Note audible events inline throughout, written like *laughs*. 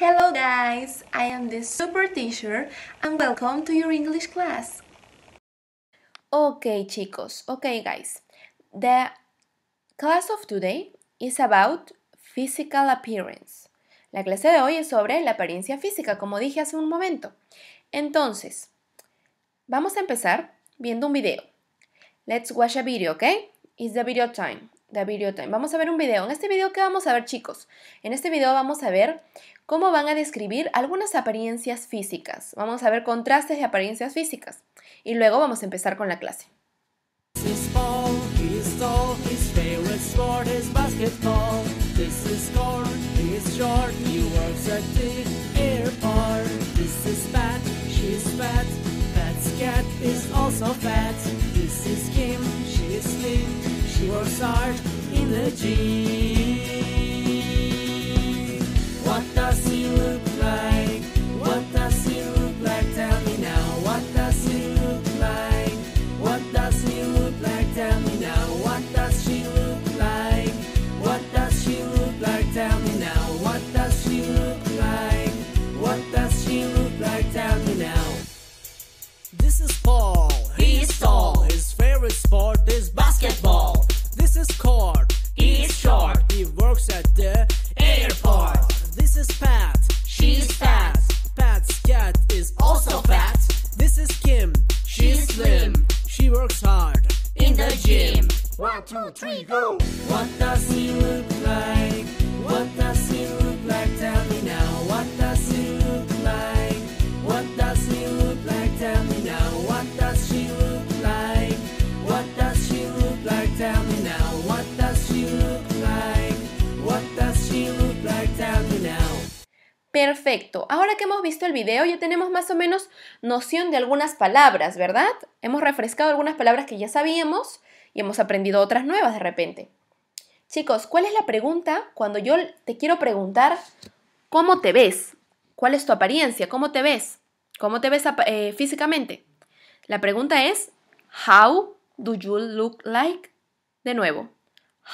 Hello guys, I am the super teacher and welcome to your English class. Okay chicos, okay guys. The class of today is about physical appearance. La clase de hoy es sobre la apariencia física, como dije hace un momento. Entonces, vamos a empezar viendo un video. Let's watch a video, okay? It's the video time de Video Vamos a ver un video. En este video, ¿qué vamos a ver, chicos? En este video vamos a ver cómo van a describir algunas apariencias físicas. Vamos a ver contrastes de apariencias físicas. Y luego vamos a empezar con la clase. This your side in the gym. two, three, go. What does he look like? What does he look like? Tell me now. What does he look like? What does he look like? Tell me now. What does she look like? What does she look like? Tell me now. What does she look like? What does she look like? Tell me now. Perfecto. Ahora que hemos visto el video ya tenemos más o menos noción de algunas palabras, ¿verdad? Hemos refrescado algunas palabras que ya sabíamos y hemos aprendido otras nuevas de repente. Chicos, ¿cuál es la pregunta cuando yo te quiero preguntar cómo te ves? ¿Cuál es tu apariencia? ¿Cómo te ves? ¿Cómo te ves eh, físicamente? La pregunta es, how do you look like? De nuevo,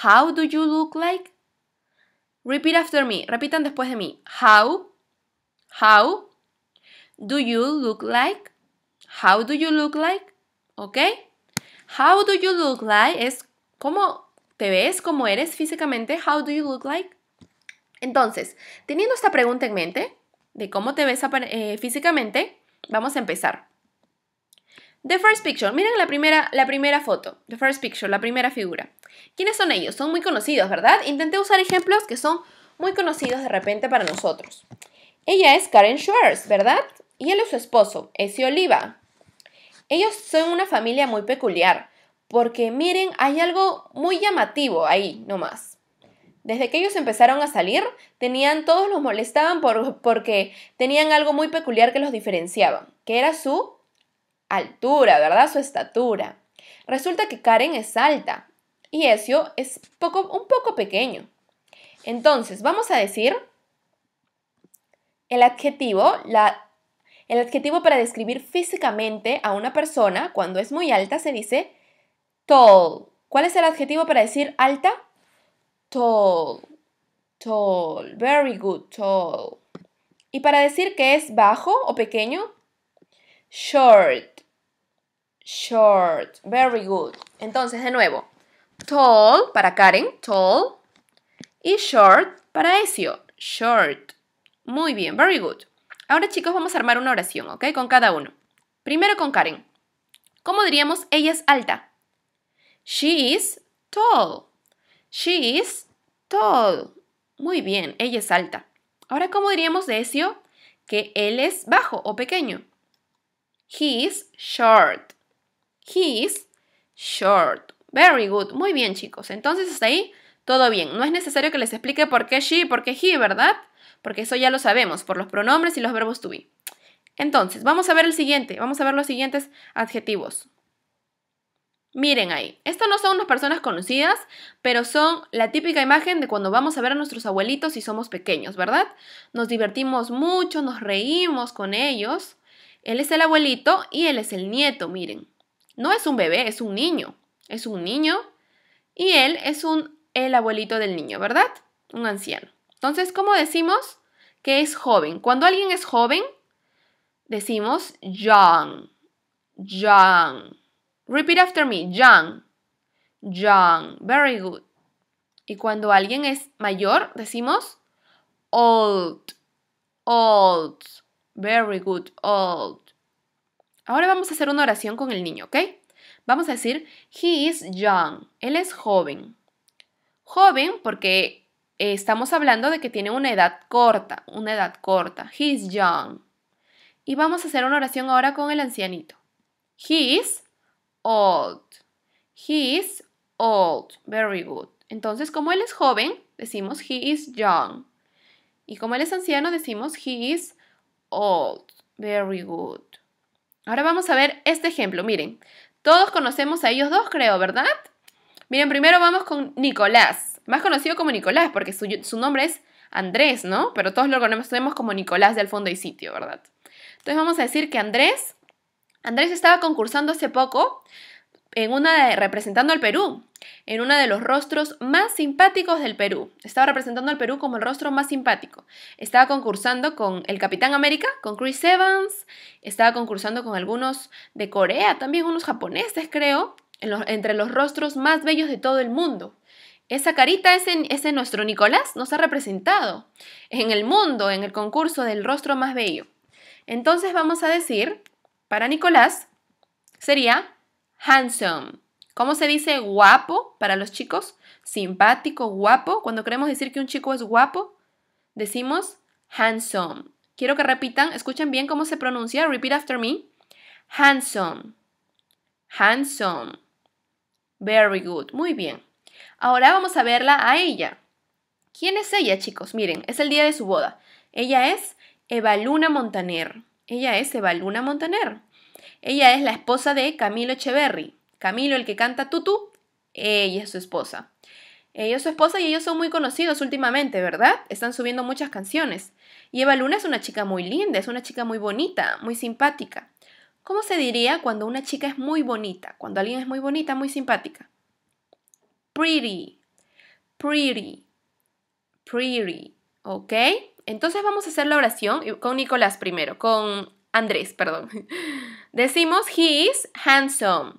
how do you look like? Repeat after me, repitan después de mí. How, how do you look like? How do you look like? ¿Ok? How do you look like es cómo te ves, cómo eres físicamente. How do you look like? Entonces, teniendo esta pregunta en mente de cómo te ves eh, físicamente, vamos a empezar. The first picture. Miren la primera, la primera foto. The first picture, la primera figura. ¿Quiénes son ellos? Son muy conocidos, ¿verdad? Intenté usar ejemplos que son muy conocidos de repente para nosotros. Ella es Karen Schwartz, ¿verdad? Y él es su esposo, Eze Oliva. Ellos son una familia muy peculiar, porque miren, hay algo muy llamativo ahí nomás. Desde que ellos empezaron a salir, tenían todos los molestaban por, porque tenían algo muy peculiar que los diferenciaba, que era su altura, ¿verdad? Su estatura. Resulta que Karen es alta y Ezio es poco, un poco pequeño. Entonces, vamos a decir el adjetivo, la el adjetivo para describir físicamente a una persona cuando es muy alta se dice tall. ¿Cuál es el adjetivo para decir alta? Tall. Tall. Very good. Tall. Y para decir que es bajo o pequeño, short. Short. Very good. Entonces, de nuevo, tall para Karen, tall. Y short para Ezio, short. Muy bien, very good. Ahora chicos vamos a armar una oración, ¿ok? Con cada uno. Primero con Karen. ¿Cómo diríamos ella es alta? She is tall. She is tall. Muy bien, ella es alta. Ahora, ¿cómo diríamos de Ezio? Que él es bajo o pequeño. He is short. He is short. Very good. Muy bien, chicos. Entonces, hasta ahí todo bien. No es necesario que les explique por qué she y por qué he, ¿verdad? porque eso ya lo sabemos por los pronombres y los verbos to Entonces, vamos a ver el siguiente, vamos a ver los siguientes adjetivos. Miren ahí, estas no son unas personas conocidas, pero son la típica imagen de cuando vamos a ver a nuestros abuelitos y somos pequeños, ¿verdad? Nos divertimos mucho, nos reímos con ellos. Él es el abuelito y él es el nieto, miren. No es un bebé, es un niño. Es un niño y él es un el abuelito del niño, ¿verdad? Un anciano. Entonces, ¿cómo decimos que es joven? Cuando alguien es joven, decimos young, young. Repeat after me, young, young, very good. Y cuando alguien es mayor, decimos old, old, very good, old. Ahora vamos a hacer una oración con el niño, ¿ok? Vamos a decir, he is young, él es joven. Joven porque eh, estamos hablando de que tiene una edad corta, una edad corta. He's young. Y vamos a hacer una oración ahora con el ancianito. He's old. He's old. Very good. Entonces, como él es joven, decimos he is young. Y como él es anciano, decimos he is old. Very good. Ahora vamos a ver este ejemplo. Miren, todos conocemos a ellos dos, creo, ¿verdad? Miren, primero vamos con Nicolás, más conocido como Nicolás, porque su, nombre es Andrés, ¿no? Pero todos lo conocemos como Nicolás del fondo y sitio, ¿verdad? Entonces vamos a decir que Andrés, Andrés estaba concursando hace poco en una representando al Perú, en uno de los rostros más simpáticos del Perú. Estaba representando al Perú como el rostro más simpático. Estaba concursando con el Capitán América, con Chris Evans, estaba concursando con algunos de Corea, también unos japoneses creo, entre los rostros más bellos de todo el mundo. Esa carita, es ese nuestro Nicolás, nos ha representado en el mundo, en el concurso del rostro más bello. Entonces vamos a decir, para Nicolás, sería handsome. ¿Cómo se dice guapo para los chicos? Simpático, guapo. Cuando queremos decir que un chico es guapo, decimos handsome. Quiero que repitan, escuchen bien cómo se pronuncia. Repeat after me. Handsome. Handsome. Very good. Muy bien. Ahora vamos a verla a ella. ¿Quién es ella, chicos? Miren, es el día de su boda. Ella es Luna Montaner. Ella es Evaluna Montaner. Ella es la esposa de Camilo Echeverry. Camilo, el que canta Tutu, ella es su esposa. Ella es su esposa y ellos son muy conocidos últimamente, ¿verdad? Están subiendo muchas canciones. Y Eva Luna es una chica muy linda, es una chica muy bonita, muy simpática. ¿Cómo se diría cuando una chica es muy bonita? Cuando alguien es muy bonita, muy simpática. Pretty, pretty, pretty. ¿Ok? Entonces vamos a hacer la oración con Nicolás primero, con Andrés, perdón. *laughs* Decimos, he is handsome.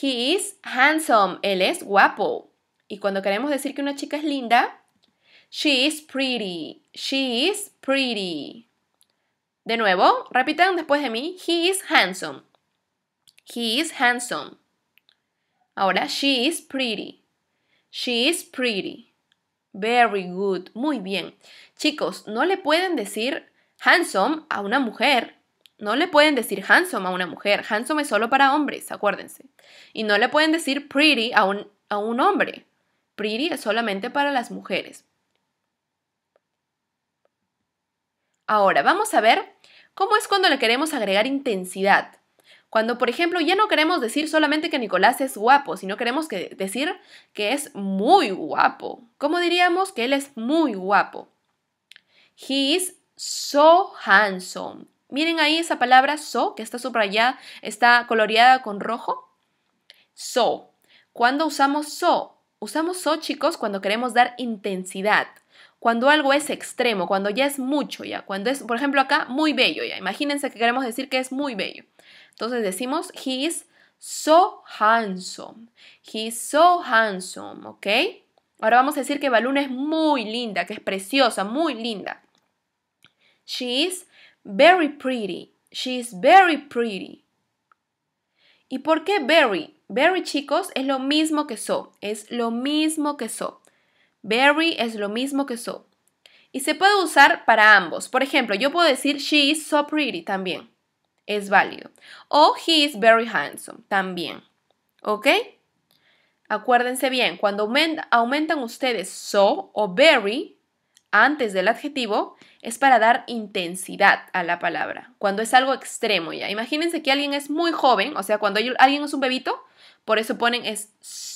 He is handsome. Él es guapo. Y cuando queremos decir que una chica es linda, she is pretty. She is pretty. De nuevo, repitan después de mí. He is handsome. He is handsome. Ahora, she is pretty. She is pretty. Very good. Muy bien. Chicos, no le pueden decir handsome a una mujer. No le pueden decir handsome a una mujer. Handsome es solo para hombres, acuérdense. Y no le pueden decir pretty a un, a un hombre. Pretty es solamente para las mujeres. Ahora, vamos a ver cómo es cuando le queremos agregar intensidad. Cuando, por ejemplo, ya no queremos decir solamente que Nicolás es guapo, sino queremos decir que es muy guapo. ¿Cómo diríamos que él es muy guapo? He is so handsome. Miren ahí esa palabra so, que está subrayada, está coloreada con rojo. So. ¿Cuándo usamos so? Usamos so, chicos, cuando queremos dar intensidad cuando algo es extremo, cuando ya es mucho, ya, cuando es, por ejemplo, acá, muy bello, ya, imagínense que queremos decir que es muy bello. Entonces decimos, he is so handsome, he is so handsome, ¿ok? Ahora vamos a decir que Baluna es muy linda, que es preciosa, muy linda. She is very pretty, she is very pretty. ¿Y por qué very? Very, chicos, es lo mismo que so, es lo mismo que so. Very es lo mismo que so. Y se puede usar para ambos. Por ejemplo, yo puedo decir she is so pretty también. Es válido. O he is very handsome también. ¿Ok? Acuérdense bien, cuando aumentan ustedes so o very antes del adjetivo, es para dar intensidad a la palabra, cuando es algo extremo ya. Imagínense que alguien es muy joven, o sea, cuando alguien es un bebito, por eso ponen es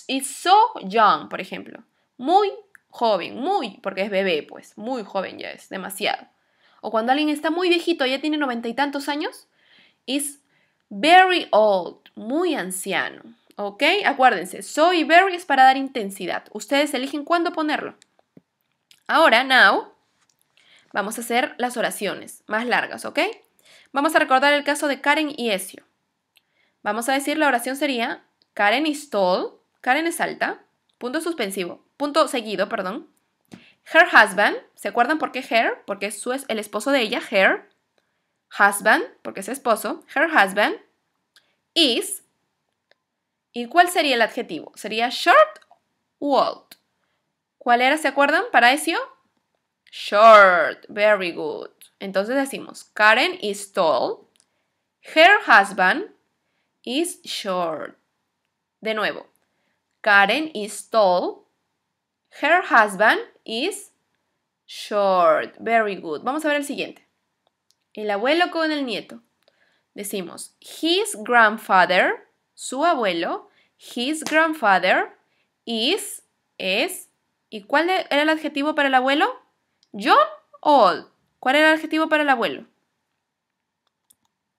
it's so young, por ejemplo. Muy joven, muy, porque es bebé, pues, muy joven ya es, demasiado. O cuando alguien está muy viejito, ya tiene noventa y tantos años, Es very old, muy anciano. ¿Ok? Acuérdense, soy very es para dar intensidad. Ustedes eligen cuándo ponerlo. Ahora, now, vamos a hacer las oraciones más largas, ¿ok? Vamos a recordar el caso de Karen y Esio. Vamos a decir la oración sería Karen is tall, Karen es alta, punto suspensivo punto seguido, perdón. Her husband, ¿se acuerdan por qué her? Porque es el esposo de ella, her. Husband, porque es esposo. Her husband is. ¿Y cuál sería el adjetivo? Sería short old. ¿Cuál era, se acuerdan, para eso? Short, very good. Entonces decimos, Karen is tall. Her husband is short. De nuevo, Karen is tall. Her husband is short. Very good. Vamos a ver el siguiente. El abuelo con el nieto. Decimos his grandfather, su abuelo, his grandfather is, es. ¿Y cuál era el adjetivo para el abuelo? John old. ¿Cuál era el adjetivo para el abuelo?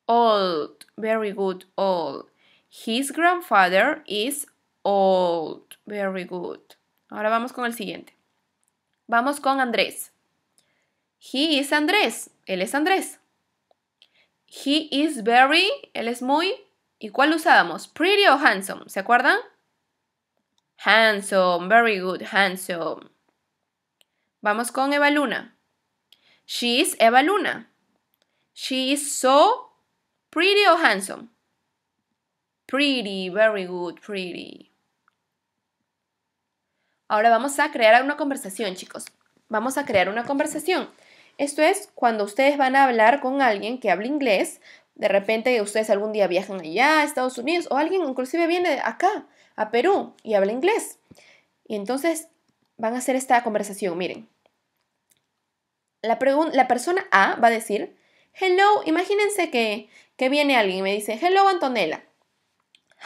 Old. Very good. Old. His grandfather is old. Very good. Ahora vamos con el siguiente. Vamos con Andrés. He is Andrés. Él es Andrés. He is very. Él es muy. ¿Y cuál usábamos? Pretty o handsome. ¿Se acuerdan? Handsome. Very good. Handsome. Vamos con Eva Luna. She is Eva Luna. She is so pretty o handsome. Pretty. Very good. Pretty. Ahora vamos a crear una conversación, chicos. Vamos a crear una conversación. Esto es cuando ustedes van a hablar con alguien que habla inglés. De repente ustedes algún día viajan allá a Estados Unidos o alguien inclusive viene acá, a Perú, y habla inglés. Y entonces van a hacer esta conversación, miren. La, la persona A va a decir, hello, imagínense que, que viene alguien y me dice, hello Antonella,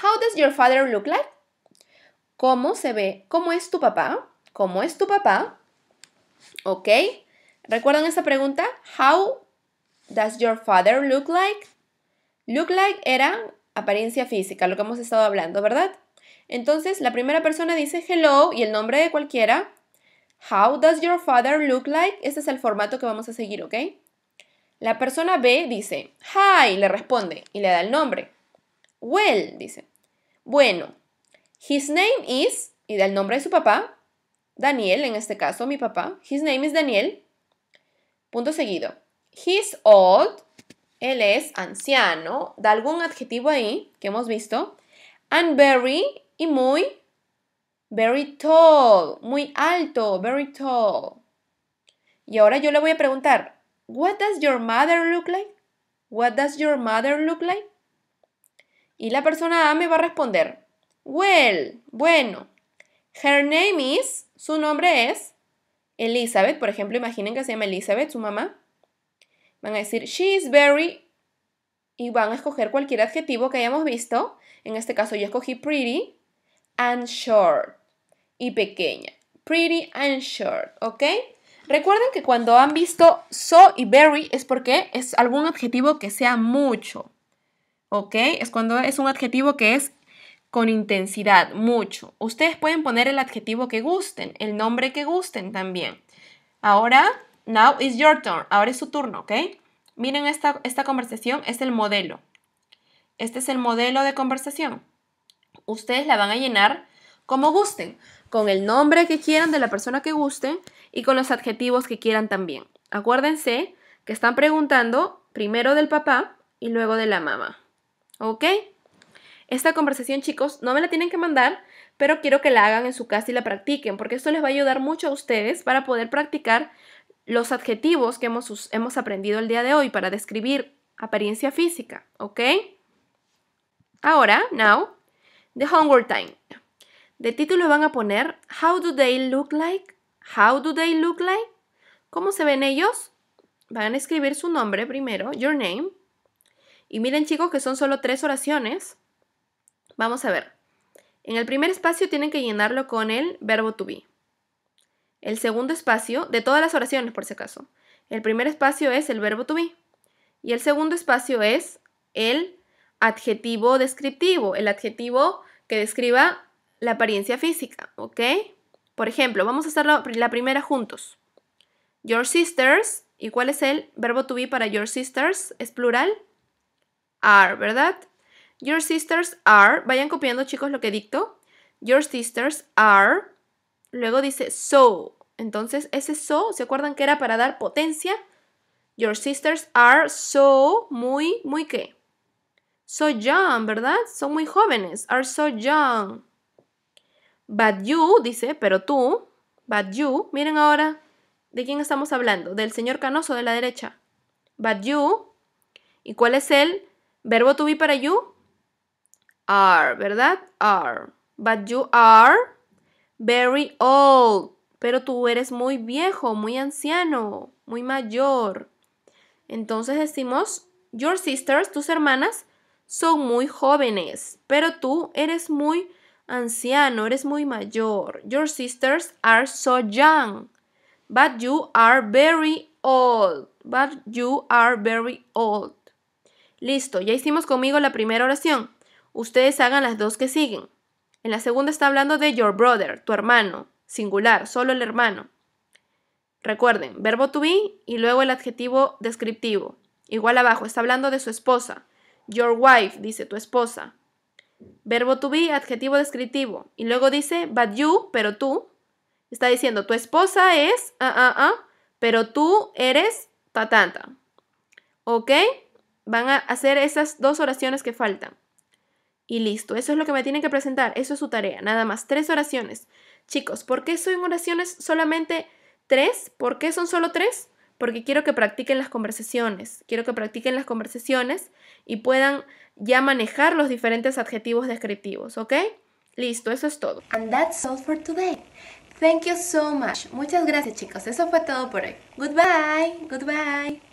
how does your father look like? cómo se ve, cómo es tu papá, cómo es tu papá, ¿ok? ¿Recuerdan esa pregunta? How does your father look like? Look like era apariencia física, lo que hemos estado hablando, ¿verdad? Entonces, la primera persona dice hello y el nombre de cualquiera. How does your father look like? Este es el formato que vamos a seguir, ¿ok? La persona B dice hi, le responde y le da el nombre. Well, dice. Bueno, His name is, y da el nombre de su papá, Daniel, en este caso mi papá. His name is Daniel. Punto seguido. He's old, él es anciano, da algún adjetivo ahí que hemos visto. And very, y muy, very tall, muy alto, very tall. Y ahora yo le voy a preguntar, what does your mother look like? What does your mother look like? Y la persona A me va a responder, Well, bueno. Her name is, su nombre es Elizabeth. Por ejemplo, imaginen que se llama Elizabeth, su mamá. Van a decir, she is very... Y van a escoger cualquier adjetivo que hayamos visto. En este caso yo escogí pretty and short. Y pequeña. Pretty and short, ¿ok? Recuerden que cuando han visto so y very es porque es algún adjetivo que sea mucho. ¿Ok? Es cuando es un adjetivo que es con intensidad, mucho. Ustedes pueden poner el adjetivo que gusten, el nombre que gusten también. Ahora, now is your turn. Ahora es su turno, ¿ok? Miren esta, conversación, es el modelo. Este es el modelo de conversación. Ustedes la van a llenar como gusten, con el nombre que quieran de la persona que gusten y con los adjetivos que quieran también. Acuérdense que están preguntando primero del papá y luego de la mamá. ¿Ok? Esta conversación, chicos, no me la tienen que mandar, pero quiero que la hagan en su casa y la practiquen, porque esto les va a ayudar mucho a ustedes para poder practicar los adjetivos que hemos, hemos aprendido el día de hoy para describir apariencia física, ¿ok? Ahora, now, the homework time. De título van a poner How do they look like? How do they look like? ¿Cómo se ven ellos? Van a escribir su nombre primero, your name. Y miren chicos que son solo tres oraciones. Vamos a ver. En el primer espacio tienen que llenarlo con el verbo to be. El segundo espacio, de todas las oraciones por si acaso, el primer espacio es el verbo to be. Y el segundo espacio es el adjetivo descriptivo, el adjetivo que describa la apariencia física, ¿ok? Por ejemplo, vamos a hacer la, primera juntos. Your sisters, ¿y cuál es el verbo to be para your sisters? Es plural. Are, ¿verdad? Your sisters are, vayan copiando chicos lo que dicto. Your sisters are, luego dice so. Entonces ese so, ¿se acuerdan que era para dar potencia? Your sisters are so, muy, muy qué. So young, ¿verdad? Son muy jóvenes. Are so young. But you, dice, pero tú, but you, miren ahora, ¿de quién estamos hablando? Del señor canoso de la derecha. But you, ¿y cuál es el verbo to be para you? are, ¿verdad? Are. But you are very old. Pero tú eres muy viejo, muy anciano, muy mayor. Entonces decimos, your sisters, tus hermanas, son muy jóvenes, pero tú eres muy anciano, eres muy mayor. Your sisters are so young, but you are very old. But you are very old. Listo, ya hicimos conmigo la primera oración ustedes hagan las dos que siguen. En la segunda está hablando de your brother, tu hermano, singular, solo el hermano. Recuerden, verbo to be y luego el adjetivo descriptivo. Igual abajo, está hablando de su esposa. Your wife, dice tu esposa. Verbo to be, adjetivo descriptivo. Y luego dice, but you, pero tú. Está diciendo, tu esposa es, ah, ah, ah pero tú eres tanta, ¿Ok? Van a hacer esas dos oraciones que faltan y listo. Eso es lo que me tienen que presentar. Eso es su tarea. Nada más. Tres oraciones. Chicos, ¿por qué son oraciones solamente tres? ¿Por qué son solo tres? Porque quiero que practiquen las conversaciones. Quiero que practiquen las conversaciones y puedan ya manejar los diferentes adjetivos descriptivos, ¿ok? Listo, eso es todo. And that's all for today. Thank you so much. Muchas gracias, chicos. Eso fue todo por hoy. Goodbye. Goodbye.